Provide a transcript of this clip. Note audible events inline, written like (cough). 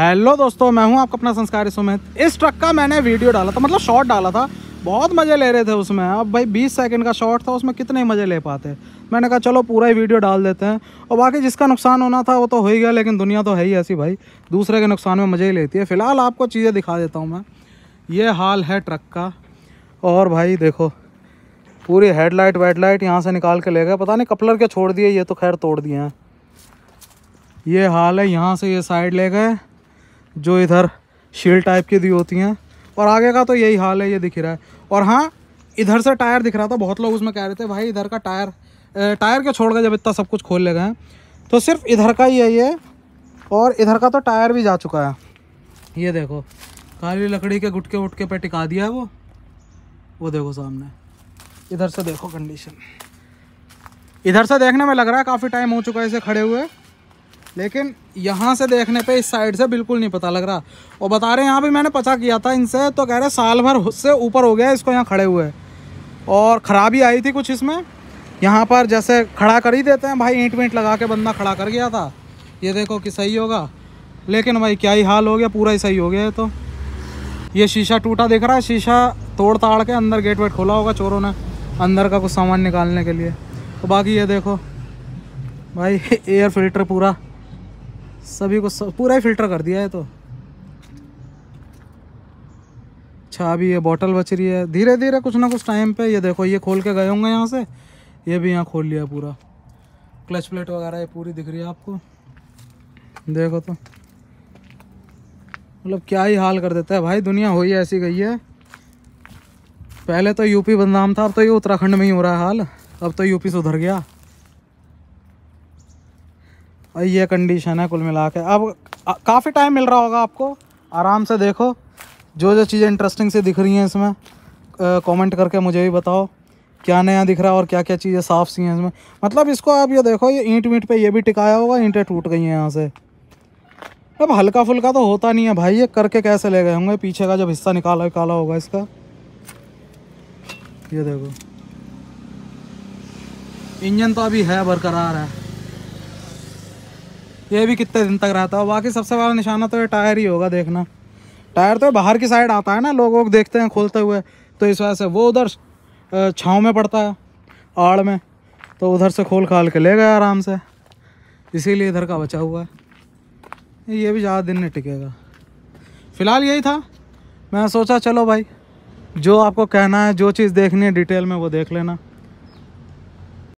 hello दोस्तों मैं हूं आपका अपना संस्कार सुमित इस ट्रक का मैंने वीडियो डाला था मतलब शॉट डाला था बहुत मज़े ले रहे थे उसमें अब भाई 20 सेकंड का शॉट था उसमें कितने मज़े ले पाते मैंने कहा चलो पूरा ही वीडियो डाल देते हैं और बाकी जिसका नुकसान होना था वो तो हो ही गया लेकिन दुनिया तो है ही ऐसी भाई दूसरे के नुकसान में मज़े ही लेती है फ़िलहाल आपको चीज़ें दिखा देता हूँ मैं ये हाल है ट्रक का और भाई देखो पूरी हेडलाइट वेडलाइट यहाँ से निकाल के ले गए पता नहीं कपलर के छोड़ दिए ये तो खैर तोड़ दिए हैं ये हाल है यहाँ से ये साइड ले गए जो इधर शील टाइप की दी होती हैं और आगे का तो यही हाल है ये दिख रहा है और हाँ इधर से टायर दिख रहा था बहुत लोग उसमें कह रहे थे भाई इधर का टायर टायर के छोड़ गए जब इतना सब कुछ खोल ले गए तो सिर्फ इधर का ही है ये और इधर का तो टायर भी जा चुका है ये देखो काली लकड़ी के गुटके उटके पे टिका दिया है वो वो देखो सामने इधर से देखो कंडीशन इधर से देखने में लग रहा है काफ़ी टाइम हो चुका है इसे खड़े हुए लेकिन यहाँ से देखने पे इस साइड से बिल्कुल नहीं पता लग रहा और बता रहे हैं यहाँ भी मैंने पता किया था इनसे तो कह रहे साल भर से ऊपर हो गया इसको यहाँ खड़े हुए और ख़राबी आई थी कुछ इसमें यहाँ पर जैसे खड़ा कर ही देते हैं भाई ईंट वीट लगा के बंदा खड़ा कर गया था ये देखो कि सही होगा लेकिन भाई क्या ही हाल हो गया पूरा ही सही हो गया तो ये शीशा टूटा दिख रहा है शीशा तोड़ ताड़ के अंदर गेट वेट खोला होगा चोरों ने अंदर का कुछ सामान निकालने के लिए तो बाकी ये देखो भाई एयर (laughs) फिल्टर पूरा सभी को सब, पूरा ही फिल्टर कर दिया है तो अच्छा अभी ये बॉटल बच रही है धीरे धीरे कुछ ना कुछ टाइम पे ये देखो ये खोल के गए होंगे यहाँ से ये भी यहाँ खोल लिया पूरा क्लच प्लेट वगैरह ये पूरी दिख रही है आपको देखो तो मतलब क्या ही हाल कर देता है भाई दुनिया हो ही ऐसी गई है पहले तो यूपी बदनाम था अब तो ये उत्तराखंड में ही हो रहा है हाल अब तो यूपी सुधर गया और ये कंडीशन है कुल मिला के अब काफ़ी टाइम मिल रहा होगा आपको आराम से देखो जो जो चीज़ें इंटरेस्टिंग से दिख रही हैं इसमें कमेंट करके मुझे भी बताओ क्या नया दिख रहा है और क्या क्या चीज़ें साफ सी हैं इसमें मतलब इसको आप ये देखो ये ईंट वीट पे ये भी टिकाया होगा ईंटें टूट गई हैं यहाँ से अब हल्का फुल्का तो होता नहीं है भाई ये करके कैसे ले गए होंगे पीछे का जब हिस्सा निकाला निकाला होगा इसका ये देखो इंजन तो अभी है बरकरार है ये भी कितने दिन तक रहता है बाकी सबसे बड़ा निशाना तो ये टायर ही होगा देखना टायर तो बाहर की साइड आता है ना लोग देखते हैं खोलते हुए तो इस वजह से वो उधर छाँव में पड़ता है आड़ में तो उधर से खोल खाल के ले गया आराम से इसीलिए इधर का बचा हुआ है ये भी ज़्यादा दिन नहीं टिकेगा फ़िलहाल यही था मैं सोचा चलो भाई जो आपको कहना है जो चीज़ देखनी है डिटेल में वो देख लेना